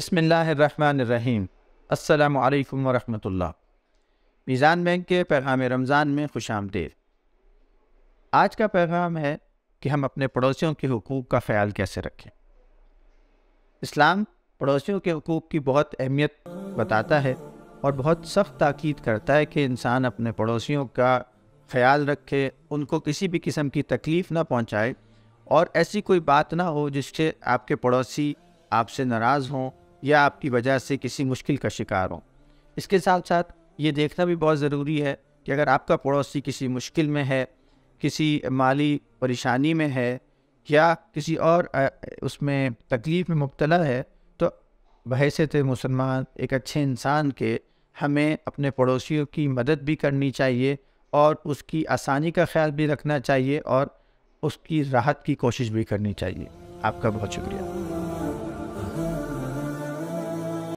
बसमीम् अल्लाम वरहमल मीज़ान बैंक के पैगाम रमज़ान में खुश आमदे आज का पैगाम है कि हम अपने पड़ोसियों के हकूक़ का ख्याल कैसे रखें इस्लाम पड़ोसियों के हकूक़ की बहुत अहमियत बताता है और बहुत सख्त ताक़द करता है कि इंसान अपने पड़ोसियों का ख्याल रखे उनको किसी भी किस्म की तकलीफ़ ना पहुँचाए और ऐसी कोई बात ना हो जिससे आपके पड़ोसी आपसे नाराज़ हों या आपकी वजह से किसी मुश्किल का शिकार हों इसके साथ साथ ये देखना भी बहुत ज़रूरी है कि अगर आपका पड़ोसी किसी मुश्किल में है किसी माली परेशानी में है या किसी और उसमें तकलीफ़ में मुबतला है तो बहसीत मुसलमान एक अच्छे इंसान के हमें अपने पड़ोसियों की मदद भी करनी चाहिए और उसकी आसानी का ख्याल भी रखना चाहिए और उसकी राहत की कोशिश भी करनी चाहिए आपका बहुत शुक्रिया